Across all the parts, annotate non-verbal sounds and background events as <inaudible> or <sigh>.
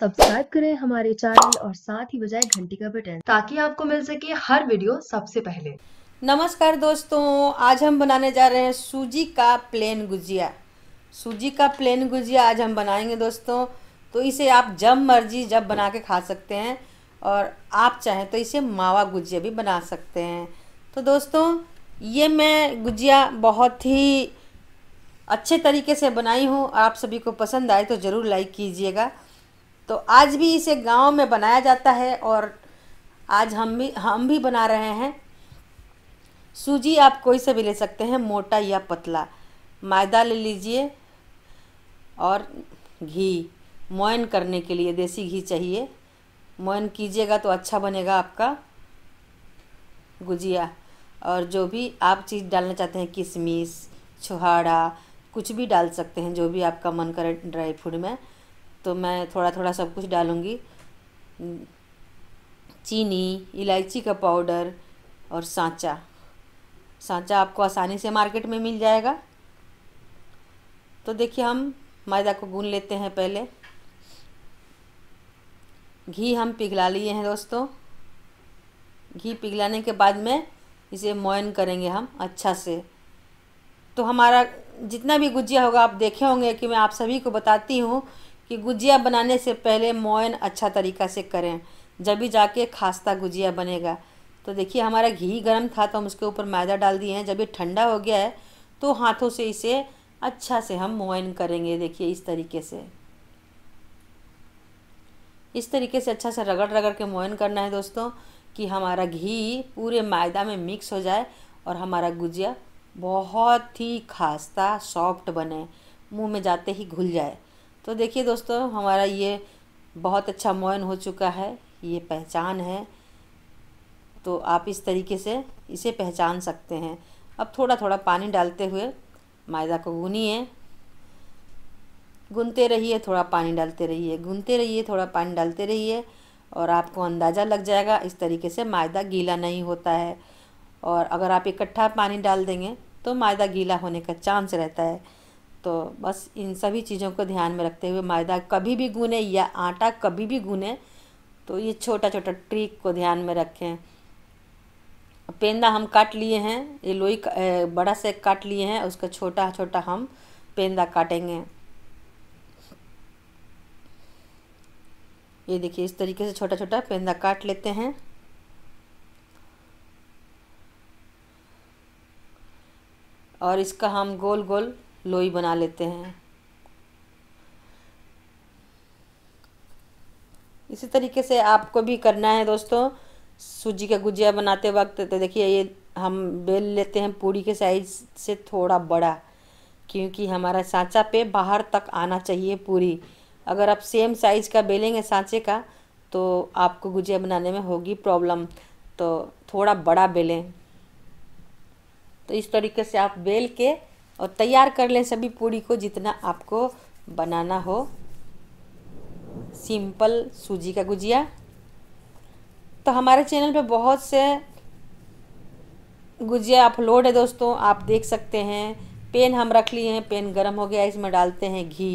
subscribe करें हमारे channel और साथ ही बजाय घंटी का बटन ताकि आपको मिल सके हर वीडियो सबसे पहले नमस्कार दोस्तों आज हम बनाने जा रहे हैं सूजी का प्लेन गुजिया सूजी का प्लेन गुजिया आज हम बनाएंगे दोस्तों तो इसे आप जब मर्जी जब बना के खा सकते हैं और आप चाहें तो इसे मावा गुजिया भी बना सकते हैं तो दोस्तों ये मैं गुजिया बहुत ही अच्छे तरीके से बनाई हूँ आप सभी को पसंद आए तो ज़रूर लाइक कीजिएगा तो आज भी इसे गांव में बनाया जाता है और आज हम भी हम भी बना रहे हैं सूजी आप कोई से भी ले सकते हैं मोटा या पतला मैदा ले लीजिए और घी मोयन करने के लिए देसी घी चाहिए मोयन कीजिएगा तो अच्छा बनेगा आपका गुजिया और जो भी आप चीज़ डालना चाहते हैं किशमिश छुहाड़ा कुछ भी डाल सकते हैं जो भी आपका मन करे ड्राई फ्रूट में तो मैं थोड़ा थोड़ा सब कुछ डालूँगी चीनी इलायची का पाउडर और सांचा सांचा आपको आसानी से मार्केट में मिल जाएगा तो देखिए हम मैदा को गून लेते हैं पहले घी हम पिघला लिए हैं दोस्तों घी पिघलाने के बाद में इसे मोयन करेंगे हम अच्छा से तो हमारा जितना भी गुजिया होगा आप देखे होंगे कि मैं आप सभी को बताती हूँ कि गुजिया बनाने से पहले मोयन अच्छा तरीका से करें जब भी जाके खास्ता गुजिया बनेगा तो देखिए हमारा घी गर्म था तो हम उसके ऊपर मैदा डाल दिए हैं जब ये ठंडा हो गया है तो हाथों से इसे अच्छा से हम मोयन करेंगे देखिए इस तरीके से इस तरीके से अच्छा से रगड़ रगड़ के मोयन करना है दोस्तों कि हमारा घी पूरे मैदा में मिक्स हो जाए और हमारा गुजिया बहुत ही खास्ता सॉफ्ट बने मुंह में जाते ही घुल जाए तो देखिए दोस्तों हमारा ये बहुत अच्छा मोयन हो चुका है ये पहचान है तो आप इस तरीके से इसे पहचान सकते हैं अब थोड़ा थोड़ा पानी डालते हुए मैदा को गूनिए गूनते रहिए थोड़ा पानी डालते रहिए गूनते रहिए थोड़ा पानी डालते रहिए और आपको अंदाज़ा लग जाएगा इस तरीके से मैदा गीला नहीं होता है और अगर आप इकट्ठा पानी डाल देंगे तो मैदा गीला होने का चांस रहता है तो बस इन सभी चीज़ों को ध्यान में रखते हुए मैदा कभी भी गूने या आटा कभी भी गूने तो ये छोटा छोटा ट्रिक को ध्यान में रखें पेंदा हम काट लिए हैं ये लोई बड़ा से काट लिए हैं उसका छोटा छोटा हम पेंदा काटेंगे ये देखिए इस तरीके से छोटा छोटा पेंदा काट लेते हैं और इसका हम गोल गोल लोई बना लेते हैं इसी तरीके से आपको भी करना है दोस्तों सूजी का गुजिया बनाते वक्त तो देखिए ये हम बेल लेते हैं पूरी के साइज से थोड़ा बड़ा क्योंकि हमारा सांचा पे बाहर तक आना चाहिए पूरी अगर आप सेम साइज़ का बेलेंगे सांचे का तो आपको गुजिया बनाने में होगी प्रॉब्लम तो थोड़ा बड़ा बेलें तो इस तरीके से आप बेल के और तैयार कर लें सभी पूड़ी को जितना आपको बनाना हो सिंपल सूजी का गुजिया तो हमारे चैनल पे बहुत से गुजिया अपलोड है दोस्तों आप देख सकते हैं पेन हम रख लिए हैं पेन गर्म हो गया इसमें डालते हैं घी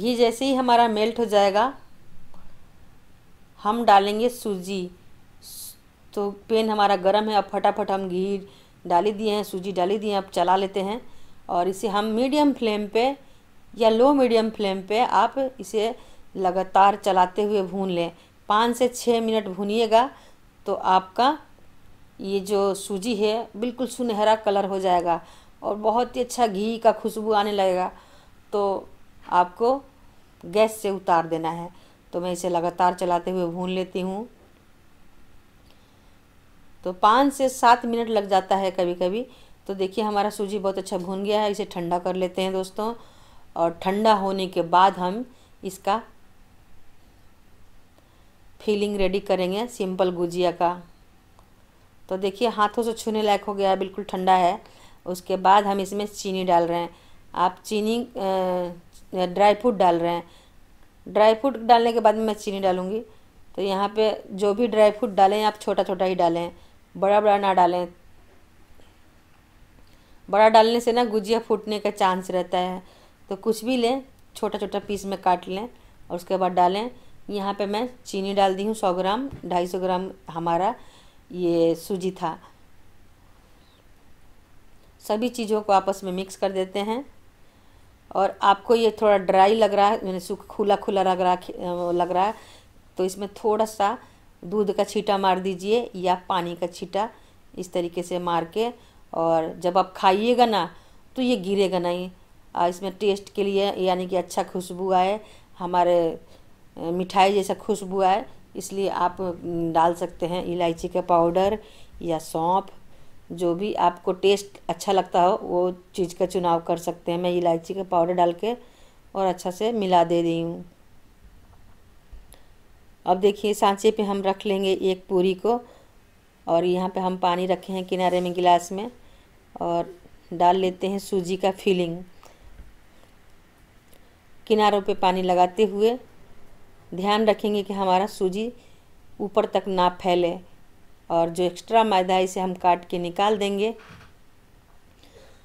घी जैसे ही हमारा मेल्ट हो जाएगा हम डालेंगे सूजी तो पेन हमारा गर्म है अब फटाफट हम घी डाली दिए हैं सूजी डाली दिए हैं अब चला लेते हैं और इसे हम मीडियम फ्लेम पे या लो मीडियम फ्लेम पे आप इसे लगातार चलाते हुए भून लें पाँच से छः मिनट भूनिएगा तो आपका ये जो सूजी है बिल्कुल सुनहरा कलर हो जाएगा और बहुत ही अच्छा घी का खुशबू आने लगेगा तो आपको गैस से उतार देना है तो मैं इसे लगातार चलाते हुए भून लेती हूँ तो पाँच से सात मिनट लग जाता है कभी कभी तो देखिए हमारा सूजी बहुत अच्छा भून गया है इसे ठंडा कर लेते हैं दोस्तों और ठंडा होने के बाद हम इसका फीलिंग रेडी करेंगे सिंपल गुजिया का तो देखिए हाथों से छूने लायक हो गया बिल्कुल ठंडा है उसके बाद हम इसमें चीनी डाल रहे हैं आप चीनी ड्राई फ्रूट डाल रहे हैं ड्राई फ्रूट डालने के बाद मैं चीनी डालूँगी तो यहाँ पे जो भी ड्राई फ्रूट डालें आप छोटा छोटा ही डालें बड़ा बड़ा ना डालें बड़ा डालने से ना गुजिया फूटने का चांस रहता है तो कुछ भी लें छोटा छोटा पीस में काट लें और उसके बाद डालें यहाँ पे मैं चीनी डाल दी हूँ सौ ग्राम ढाई सौ ग्राम हमारा ये सूजी था सभी चीज़ों को आपस में मिक्स कर देते हैं और आपको ये थोड़ा ड्राई लग रहा है मैंने सूख खुला खुला लग रहा लग रहा है तो इसमें थोड़ा सा दूध का छीटा मार दीजिए या पानी का छीटा इस तरीके से मार के और जब आप खाइएगा ना तो ये गिरेगा नहीं इसमें टेस्ट के लिए यानी कि अच्छा खुशबू आए हमारे मिठाई जैसा खुशबू आए इसलिए आप डाल सकते हैं इलायची का पाउडर या सौंफ जो भी आपको टेस्ट अच्छा लगता हो वो चीज़ का चुनाव कर सकते हैं मैं इलायची का पाउडर डाल के और अच्छा से मिला दे रही हूँ अब देखिए सांचे पे हम रख लेंगे एक पूरी को और यहाँ पे हम पानी रखे हैं किनारे में गिलास में और डाल लेते हैं सूजी का फीलिंग किनारों पे पानी लगाते हुए ध्यान रखेंगे कि हमारा सूजी ऊपर तक ना फैले और जो एक्स्ट्रा मैदा है इसे हम काट के निकाल देंगे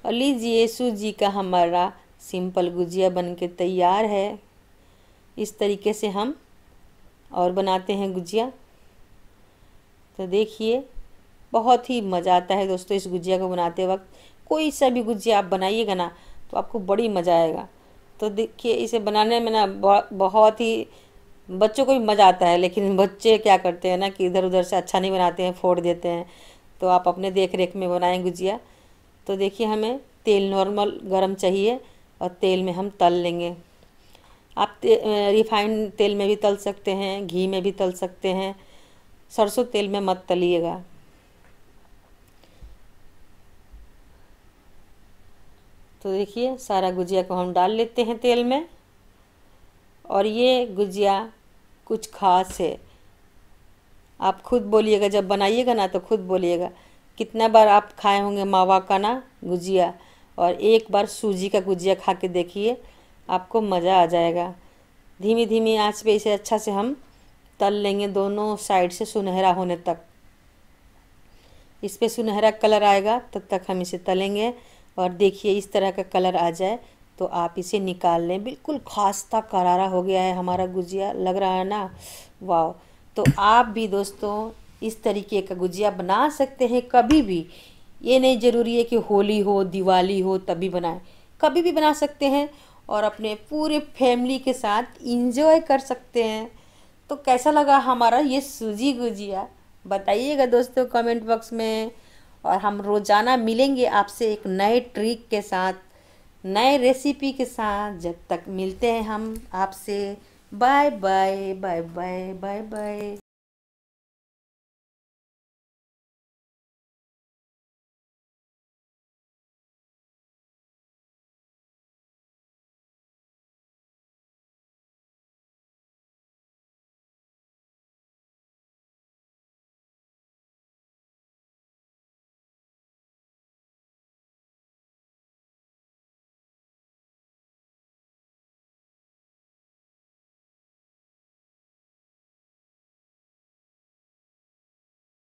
और लीजिए सूजी का हमारा सिंपल गुजिया बन के तैयार है इस तरीके से हम और बनाते हैं गुजिया तो देखिए बहुत ही मज़ा आता है दोस्तों इस गुजिया को बनाते वक्त कोई सा भी गुजिया आप बनाइएगा ना तो आपको बड़ी मज़ा आएगा तो देखिए इसे बनाने में ना बहुत ही बच्चों को भी मज़ा आता है लेकिन <laughs> बच्चे क्या करते हैं ना कि इधर उधर से अच्छा नहीं बनाते हैं फोड़ देते हैं तो आप अपने देख रेख में बनाएँ गुजिया तो देखिए हमें तेल नॉर्मल गर्म चाहिए और तेल में हम तल लेंगे आप ते, रिफाइंड तेल में भी तल सकते हैं घी में भी तल सकते हैं सरसों तेल में मत तलिएगा तो देखिए सारा गुजिया को हम डाल लेते हैं तेल में और ये गुजिया कुछ खास है आप खुद बोलिएगा जब बनाइएगा ना तो खुद बोलिएगा कितना बार आप खाए होंगे मावा का ना गुजिया और एक बार सूजी का गुजिया खा के देखिए आपको मज़ा आ जाएगा धीमी धीमी आंच पे इसे अच्छा से हम तल लेंगे दोनों साइड से सुनहरा होने तक इस पर सुनहरा कलर आएगा तब तक हम इसे तलेंगे और देखिए इस तरह का कलर आ जाए तो आप इसे निकाल लें बिल्कुल खासता करारा हो गया है हमारा गुजिया लग रहा है ना वाह तो आप भी दोस्तों इस तरीके का गुजिया बना सकते हैं कभी भी ये नहीं ज़रूरी है कि होली हो दिवाली हो तभी बनाए कभी भी बना सकते हैं और अपने पूरे फैमिली के साथ इंजॉय कर सकते हैं तो कैसा लगा हमारा ये सूजी गुजिया बताइएगा दोस्तों कमेंट बॉक्स में और हम रोज़ाना मिलेंगे आपसे एक नए ट्रिक के साथ नए रेसिपी के साथ जब तक मिलते हैं हम आपसे bye bye bye bye bye bye